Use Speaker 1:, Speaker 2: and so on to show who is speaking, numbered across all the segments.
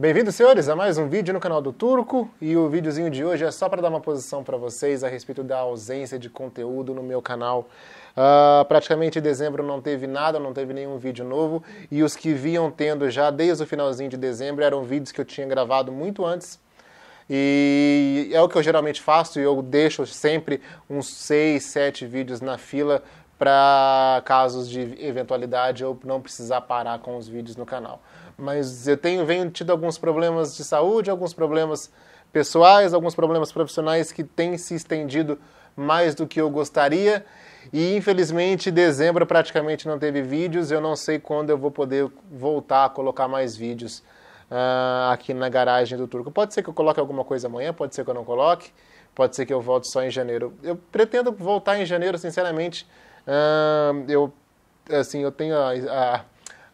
Speaker 1: Bem-vindos, senhores, a mais um vídeo no canal do Turco e o videozinho de hoje é só para dar uma posição para vocês a respeito da ausência de conteúdo no meu canal. Uh, praticamente em dezembro não teve nada, não teve nenhum vídeo novo e os que vinham tendo já desde o finalzinho de dezembro eram vídeos que eu tinha gravado muito antes e é o que eu geralmente faço, e eu deixo sempre uns 6, 7 vídeos na fila para casos de eventualidade eu não precisar parar com os vídeos no canal. Mas eu tenho venho tido alguns problemas de saúde, alguns problemas pessoais, alguns problemas profissionais que têm se estendido mais do que eu gostaria. E infelizmente, dezembro praticamente não teve vídeos. Eu não sei quando eu vou poder voltar a colocar mais vídeos uh, aqui na garagem do Turco. Pode ser que eu coloque alguma coisa amanhã, pode ser que eu não coloque, pode ser que eu volte só em janeiro. Eu pretendo voltar em janeiro, sinceramente eu, assim, eu tenho a, a,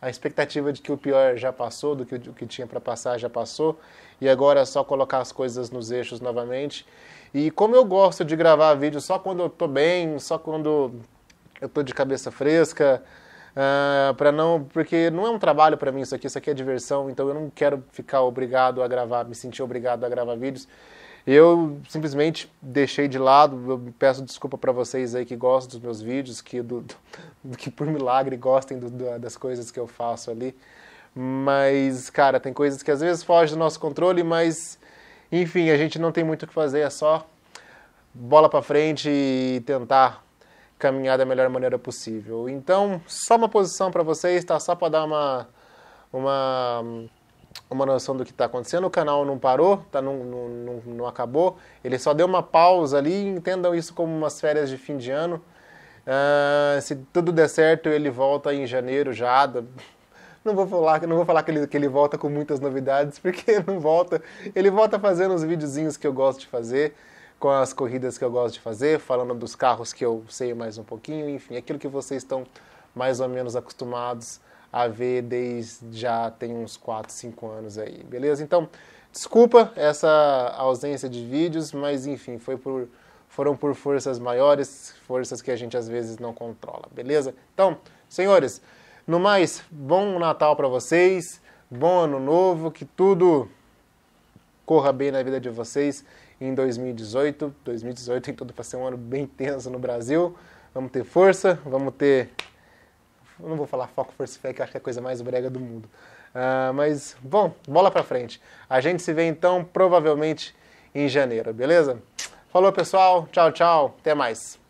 Speaker 1: a, expectativa de que o pior já passou, do que o que tinha para passar já passou, e agora é só colocar as coisas nos eixos novamente. E como eu gosto de gravar vídeo só quando eu tô bem, só quando eu tô de cabeça fresca, Uh, ah, para não porque não é um trabalho para mim isso aqui isso aqui é diversão então eu não quero ficar obrigado a gravar me sentir obrigado a gravar vídeos eu simplesmente deixei de lado. Eu peço desculpa para vocês aí que gostam dos meus vídeos, que, do, do que por milagre gostem do, do, das coisas que eu faço ali. Mas, cara, tem coisas que às vezes fogem do nosso controle, mas enfim, a gente não tem muito o que fazer, é só bola para frente e tentar caminhar da melhor maneira possível. Então, só uma posição para vocês, tá? Só para dar uma, uma, uma noção do que está acontecendo. O canal não parou, tá? Não, não, não, não, acabou. Ele só deu uma pausa ali. Entendam isso como umas férias de fim de ano. Uh, se tudo der certo, ele volta em janeiro já. Não vou falar, não vou falar que, ele, que ele volta com muitas novidades, porque não volta. Ele volta fazendo os videozinhos que eu gosto de fazer com as corridas que eu gosto de fazer, falando dos carros que eu sei mais um pouquinho, enfim, aquilo que vocês estão mais ou menos acostumados a ver desde já tem uns 4, 5 anos aí, beleza? Então, desculpa essa ausência de vídeos, mas enfim, foi por, foram por forças maiores, forças que a gente às vezes não controla, beleza? Então, senhores, no mais, bom Natal para vocês, bom Ano Novo, que tudo corra bem na vida de vocês em 2018. 2018 tem tudo para ser um ano bem tenso no Brasil. Vamos ter força, vamos ter. Eu não vou falar foco, força e fé, que acho que é a coisa mais brega do mundo. Uh, mas, bom, bola para frente. A gente se vê então provavelmente em janeiro, beleza? Falou pessoal, tchau, tchau, até mais.